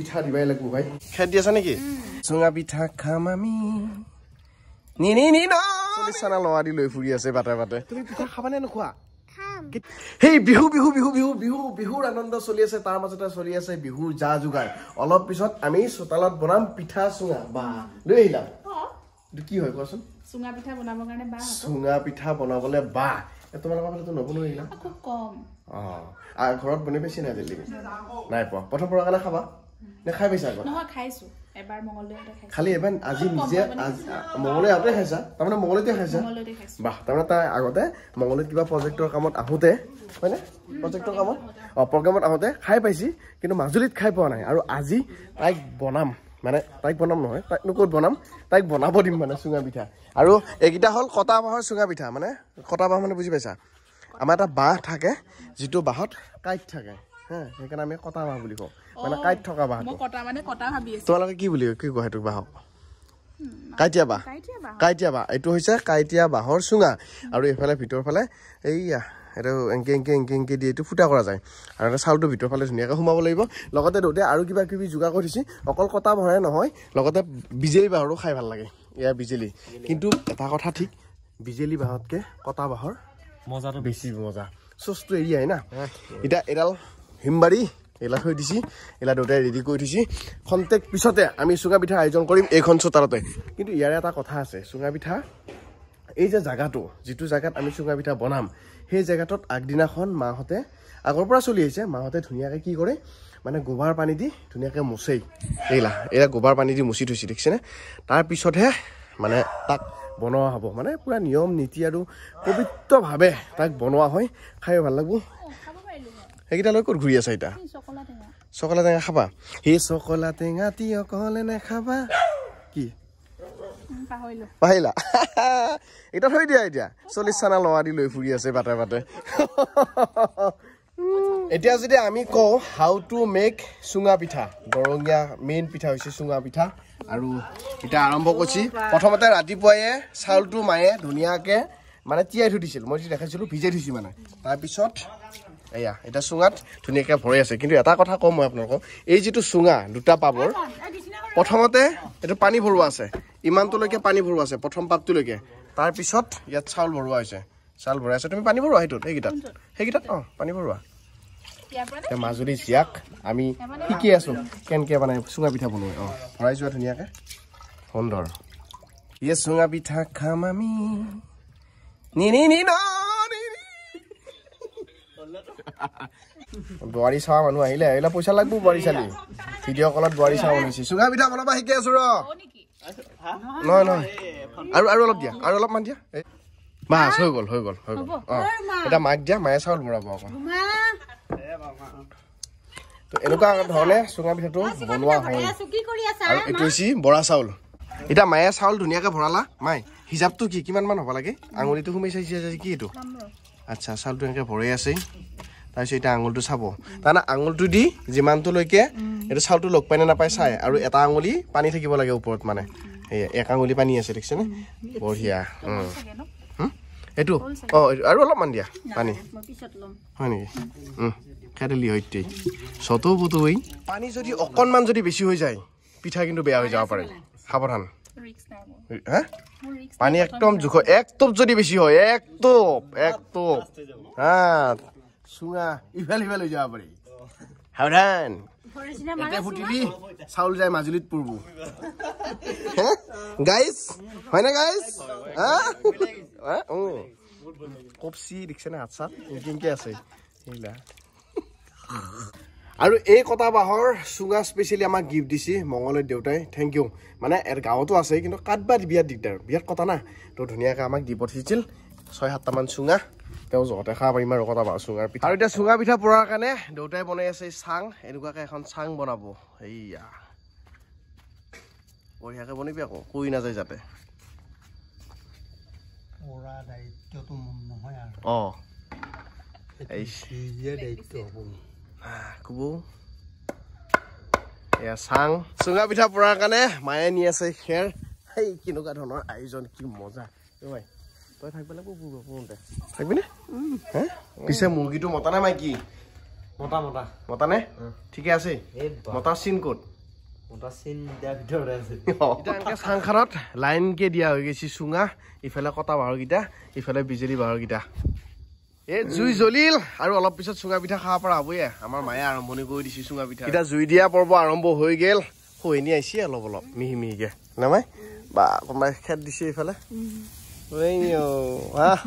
পিঠা দিবাই লাগব ভাই খেত দি নেকি চুঙা পিঠা খাম আমি চোতালত বনাম পিঠা চুঙা কি হয় কোৱাচোন চুঙা পিঠা বনাবৰ কাৰণে চুঙা পিঠা বনাবলে বা তোমালোকৰ ফালেতো আহিলা কম অ ঘৰত বনাই পাইছি নাই দিল্লী নাই পোৱা প্ৰথম পৰা কাৰণে খাবা নে খাই পাইছা আগত খালি এবাৰ আজি নিজে মঙলৈ আগতে খাইছা তাৰমানে মঙলতে খাইছা বাহ তাৰমানে তাই আগতে মঙলত কিবা প্ৰজেক্টৰ কামত আহোঁতে হয়নে প্ৰজেক্টৰ কামত অঁ প্ৰগ্ৰেমত আহোঁতে খাই পাইছি কিন্তু মাজুলীত খাই পোৱা নাই আৰু আজি তাইক বনাম মানে তাইক বনাম নহয় তাইক নো ক'ত বনাম তাইক বনাব দিম মানে চুঙা পিঠা আৰু এইকেইটা হ'ল কটা বাঁহৰ চুঙা পিঠা মানে কটা বাঁহ মানে বুজি পাইছা আমাৰ এটা বাঁহ থাকে যিটো বাঁহত কাঠ থাকে হেকেন আমি কটা বাহ বুলি কও মানে কাইট থকা বাহ মই কটা মানে কটা ভাবি আছো তোলাকে কি বুলি কি কহে তুক বাহ কাইটিয়া বাহ কাইটিয়া বাহ এটো হইছে কাইটিয়া বাহৰ সুঙা আৰু এফালে ভিতৰ ফালে এইয়া এইটো এংকে এংকে এংকে এংকে দি এইটো ফুটা কৰা যায় আৰু এটা চাউলটো ভিতৰ ফালে ধুনীয়াকৈ সোমাব লাগিব লগতে দৌতে আৰু কিবা কিবি যোগাৰ কৰি দিছে অকল কটা ভৰে নহয় লগতে বিজেলি বাঁহৰো খাই ভাল লাগে এয়া বিজেলি কিন্তু এটা কথা ঠিক বিজেলি বাঁহতকৈ কটা বাঁহৰ মজাটো বেছি মজা চচটো এৰিয়াই না এতিয়া এডাল হিমবাৰী এইলা থৈ দিছি এইলা দেউতাই ৰেডি কৰি থৈছি খন্তেক পিছতে আমি চুঙা পিঠা আয়োজন কৰিম এইখন চোতালতে কিন্তু ইয়াৰে এটা কথা আছে চুঙা পিঠা এই যে জেগাটো যিটো জেগাত আমি চুঙা পিঠা বনাম সেই জেগাটোত আগদিনাখন মাহঁতে আগৰ পৰা চলি আহিছে মাহঁতে ধুনীয়াকৈ কি কৰে মানে গোবৰ পানী দি ধুনীয়াকৈ মুচেই এইলা এইয়া গোবৰ পানী দি মুচি থৈছে দেখিছেনে তাৰপিছতহে মানে তাক বনোৱা হ'ব মানে পূৰা নিয়ম নীতি আৰু পবিত্ৰভাৱে তাক বনোৱা হয় খাই ভাল লাগিব সেইকেইটা লৈ ক'ত ঘূৰি আছা এতিয়া চকলা টেঙা খাবা সেই চকলা টেঙা তি অকলে নেখাবা কি পাহিলা এতিয়া থৈ দিয়া এতিয়া চল্লিছ চানা লৰা দি লৈ ফুৰি আছে বাটে বাটে এতিয়া যদি আমি কওঁ হাউ টু মেক চুঙা পিঠা দৰঙীয়া মেইন পিঠা হৈছে চুঙা পিঠা আৰু এতিয়া আৰম্ভ কৰিছে প্ৰথমতে ৰাতিপুৱাই চাউলটো মায়ে ধুনীয়াকৈ মানে তিয়াই থৈ দিছিল মই যদি দেখাইছিলোঁ ভিজাই থৈছোঁ মানে তাৰপিছত এয়া এটা চুঙাত ধুনীয়াকৈ ভৰি আছে কিন্তু এটা কথা কম মই আপোনালোকক এই যিটো চুঙা দুটা পাবৰ প্ৰথমতে এইটো পানী ভৰোৱা আছে ইমানটোলৈকে পানী ভৰোৱা আছে প্ৰথম পাপটোলৈকে তাৰপিছত ইয়াত চাউল ভৰোৱা হৈছে চাউল ভৰাই আছে তুমি পানী ভৰোৱা সেইটোত সেইকেইটাত সেইকেইটাত অঁ পানী ভৰোৱা এতিয়া মাজুলী জীয়াক আমি শিকি আছোঁ কেনেকৈ মানে চুঙা পিঠা বনোৱা অঁ ভৰাই যোৱা ধুনীয়াকৈ সুন্দৰ ইয়ে চুঙা পিঠা খাম আমি নি নি নি ন বোৱাৰী চাওঁ মানুহ আহিলে আহিলে পইচা লাগব বোৱাৰী চালি ভিডিঅ' কলত বোৱাৰী চাওঁ শুনিছে চুঙা পিঠা বনাবা শিকি আছো ৰ নহয় নহয় আৰু আৰু অলপ দিয়া আৰু অলপমান দিয়া এই মাছ হৈ গ'ল হৈ গ'ল হৈ গ'ল অঁ এতিয়া মাক দিয়া মায়ে চাউল বনাব অকণ এনেকুৱা ধৰণে চুঙা পিঠাটো বনোৱা হয় আৰু এইটো হৈছে বৰা চাউল এতিয়া মায়ে চাউল ধুনীয়াকৈ ভৰালা মাই হিচাপটো কি কিমানমান হ'ব লাগে আঙুলিটো সুমিছে কি এইটো আচ্ছা চাউলটো এনেকৈ ভৰাই আছে তাৰপিছত এতিয়া আঙুলটো চাব তাৰমানে আঙুলটো দি যিমানটোলৈকে এইটো চাউলটো লগ নে নাপায় চাই আৰু এটা আঙুলি পানী থাকিব লাগে ওপৰত মানে সেয়া এক আঙুলি পানী আছে দেখিছেনে বঢ়িয়া এইটো অঁ আৰু অলপমান দিয়া পানী হয় নেকি খেদালি সত্যেই চতৌ পতৌৱেই পানী যদি অকণমান যদি বেছি হৈ যায় পিঠা কিন্তু বেয়া হৈ যাব পাৰে সাৱধান হা পানী একদম জোখৰ একটোপ যদি বেছি হয় একটোপ একটোপ হা চুঙা ইফাল সিফালে যাব পাৰি সাৱধান ফুটিবি চাউল যায় মাজুলীত পুৰব হয়নে গাইজ হাত চাত আছে আৰু এই কটা বাঁহৰ চুঙা স্পেচিয়েলি আমাক গিফ্ট দিছে মংগলৰ দেউতাই থেংক ইউ মানে ইয়াৰ গাঁৱতো আছে কিন্তু কাৰবাৰ বিয়াত দিগদাৰ বিয়াত কটা না তো ধুনীয়াকৈ আমাক দি পঠিয়াইছিল ছয় সাতটামান চুঙা তেওঁ খাব পাৰিম আৰু কথা পাওঁ চুঙাৰ পিঠা আৰু এতিয়া চুঙা পিঠা পৰাৰ কাৰণে দেউতাই বনাই আছে চাং এনেকুৱাকৈ এখন চাং বনাব এইয়া বঢ়িয়াকৈ বনাবি আকৌ কৈ নাযায় যাতে চাং চুঙা পিঠা পৰাৰ কাৰণে মায়ে নি আছে খেৰ সেই কেনেকুৱা ধৰণৰ আয়োজন কি মজা তই থাকিব লাগিব বুঝা পুৰোতে থাকিবিনে হে পিছে মুৰ্গীটো মতা নাই মাইকী মতা মতা মতানে ঠিকে আছে মতা চিন ক'ত চাংখানত লাইন কে দিয়া হৈ গৈছে চুঙা ইফালে কটা বাহৰকিটা ইফালে বিজুলী বাহৰকিটা এই জুই জ্বলিল আৰু অলপ পিছত চুঙা পিঠা খাব পৰা হবয়ে আমাৰ মায়ে আৰম্ভণি কৰি দিছে চুঙা পিঠা এতিয়া জুই দিয়া পৰ্ব আৰম্ভ হৈ গেল শহিনী আহিছে অলপ অলপ মিহি মিহিকে নামাই বা কোনোবাই খেত দিছে ইফালে Venyo. Ah.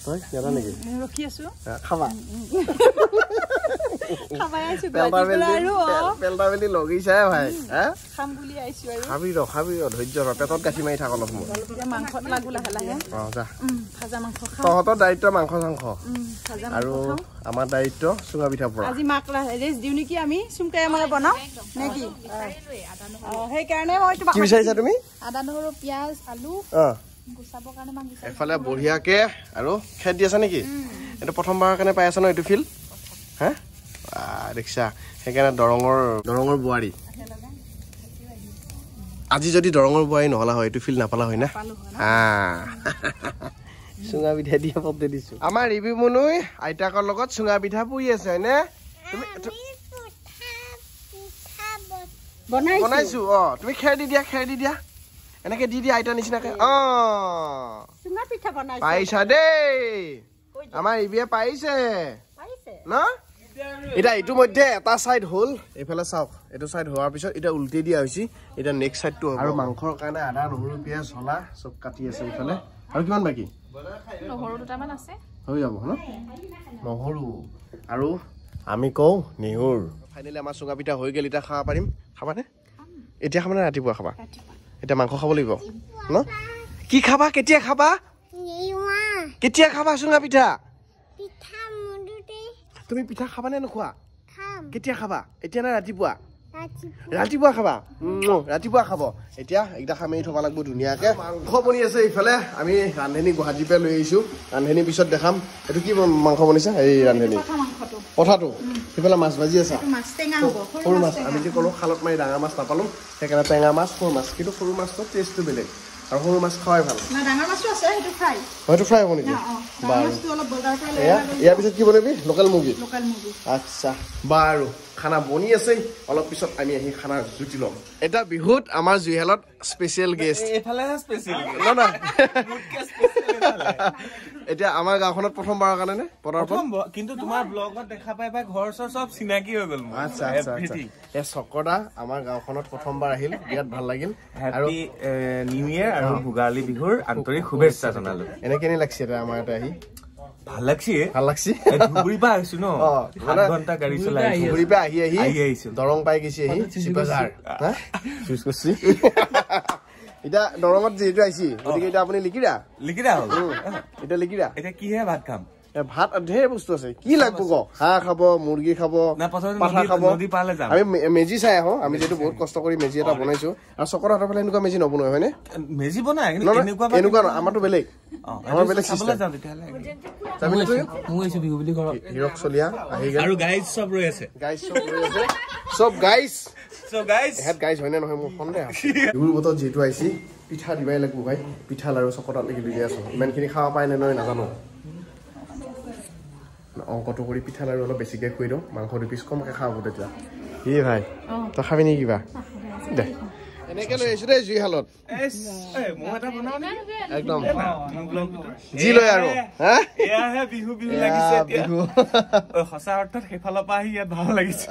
Baik, jalan lagi. Nah, khaba. তহঁতৰ দায়িত্ব মাংস চাংস আৰু আমার দায়িত্ব সুঙা পিঠা পড়া আজি মাকলা রেস দিউ নেকি আমি সুমকাই আমারে বনাও নেকি আ মই তো কি বিচাইছ তুমি আদা নহর পিয়াজ আলু যদি দৰঙৰ বুয়াৰি নহলা হয় এটু ফিল নাপালা হয় না চুঙা পিঠা দিয়া পদ দিছো আমাৰ ৰিবি মুনুই আইতাকৰ লগত চুঙা পিঠা পুৰি আছে হয়নে বনাইছো অ তুমি খেৰ দি দিয়া খেৰ দি দিয়া এনেকে দি দিয়া আইতা নিচিনাকে অ পাইছা দেই আমাৰ ইবিয়ে পাৰিছে ন এতিয়া ইতিমধ্যে এটা চাইড হ'ল এইফালে চাওক এইটো চাইড হোৱাৰ পিছত এতিয়া উল্টি দিয়া হৈছে এতিয়া নেক্সট চাইডটো আৰু মাংসৰ কাৰণে আদা নহৰু পিঁয়াজ চলা চব কাটি আছে এইফালে আৰু কিমান বাকী হৈ যাব ন নহৰু আৰু আমি কওঁ নেহুৰ ফাইনেলি আমাৰ চুঙা পিঠা হৈ গেল এতিয়া খাব পাৰিম খাবানে এতিয়া খাবানে ৰাতিপুৱা খাবা এতিয়া মাংস খাব লাগিব ন কি খাবা কেতিয়া খাবা কেতিয়া খাবা চুঙা পিঠা তুমি পিঠা খাবানে নোখোৱা কেতিয়া খাবা এতিয়া নে ৰাতিপুৱা ৰাতিপুৱা খাবা ৰাতিপুৱা খাব এতিয়া একদম সামৰি থব লাগিব ধুনীয়াকে মাংস বনি আছে এইফালে আমি ৰান্ধনি গুৱাহাটীৰ পৰা লৈ আহিছো ৰান্ধনি পিছত দেখাম এইটো কি মাংস বনিছা এই ৰান্ধনি পঠাটো সেইফালে মাছ ভাজি আছে সৰু মাছ আমি যে ক'লো খালত মাৰি ডাঙৰ মাছ নাপালো সেইকাৰণে টেঙা মাছ সৰু মাছ কিন্তু সৰু মাছটো টেষ্টটো বেলেগ আৰু সৰু মাছ খাই ভাল হয়তো ফ্ৰাই হ'ব নেকি বাৰু ইয়াৰ পিছত কি বনাবি লোকেল মুৰ্গী আচ্ছা বাৰু খানা বনি আছে অলপ পিছত আমি আহি খানা জুতি লম এটা বিহুত আমাৰ জুইহালত স্পেচিয়েল গেষ্ট এতিয়া আমাৰ গাঁওখনত প্ৰথমবাৰৰ কাৰণে প্ৰথম কিন্তু তোমাৰ ব্লগত দেখা পাই পাই ঘৰ চৰ চব চিনাকি হৈ গল আচ্ছা এ চকৰদা আমাৰ গাঁওখনত প্ৰথমবাৰ আহিল বিৰাট ভাল লাগিল আৰু নিউ ইয়েৰ আৰু ভোগালী বিহুৰ আন্তৰিক শুভেচ্ছা জনালো এনেকে লাগিছে এটা আমাৰ এটা আহি দৰং পাই গৈছে আহি এটা দৰমত যেটো আহিছে গতিকে এটা আপুনি লিখিৰা লিখিৰা হল এটা লিখিৰা এটা কিহে ভাত খাম ভাত ঢেৰ বস্তু আছে কি লাগব ক হাঁহ খাব মুৰ্গী খাব আমি মেজি চাই আহো আমি যিহেতু বহুত কষ্ট কৰি মেজি এটা বনাইছো আৰু চকৰ হাতৰ ফালে এনেকুৱা মেজি নবনোৱা হয়নে মেজি বনাই এনেকুৱা আমাৰতো বেলেগ চলিয়া আহি গাইজ চব গাইজ চব গাইজ পিঠা দিবাই লাগবো ভাই পিঠা লাৰু চকটাত লাগি লৈ আছো ইমানখিনি খাব পাই নে নহয় নাজানো অংকটো কৰি পিঠা লাৰু অলপ বেছিকে খুৱাই দিওঁ মাংস দুপিচ কমকে খাব তেতিয়া ই ভাই তই খাবি নেকি কিবা দে বিহু সঁচা অৰ্থত সেইফালৰ পৰা আহি ইয়াত ভাল লাগিছে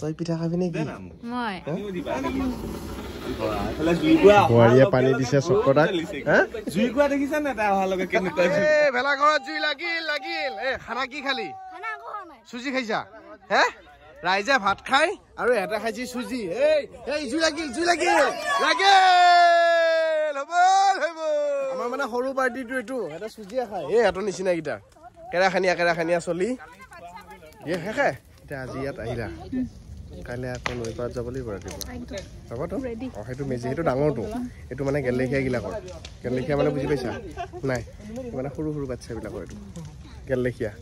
তই পিঠা খাবি নেকি নে কি খালি ভাত খাই আৰু এটা মানে সৰু পাৰ্টিটো এইটো এই এইটো নিচিনাকিটা কেৰাখানীয়া কেৰাখানীয়া চলি এ শেষে আজি ইয়াত আহিলা কাইলৈ আকৌ নৈ পাৰত যাব লাগিব ৰাতিপুৱা হ'বতো অঁ সেইটো মেজি সেইটো ডাঙৰটো এইটো মানে গেলেখীয়াবিলাকৰ গেলেখীয়া মানে বুজি পাইছা নাই মানে সৰু সৰু বাচ্ছাবিলাকৰ এইটো গেলেখীয়া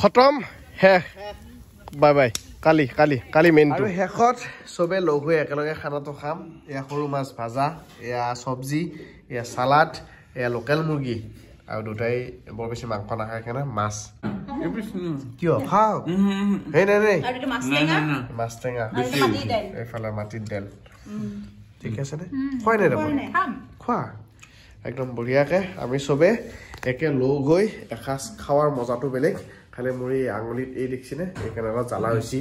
খতম শেষ বাই বাই কালি কালি কালি মেইনটো শেষত চবে লগ হৈ একেলগে খানাটো খাম এয়া সৰু মাছ ভাজা এয়া চব্জি এয়া চালাড এয়া লোকেল মুৰ্গী আৰু দুটাই বৰ বেছি মাংস নাখায় কেনে মাছ কিয় খাও সেই নাই নাই মাছ টেঙা মাটিত খোৱা একদম বঢ়িয়াকে আমি চবে একে লগ গৈ এসাঁজ খোৱাৰ মজাটো বেলেগ খালি মোৰ এই আঙুলিত এই দেখিছেনে সেইকাৰণে অলপ জ্বালা হৈছে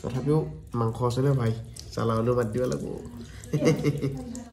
তথাপিও মাংস আছেনে ভাই জ্বালা হ'লেও বাদ দিব লাগিব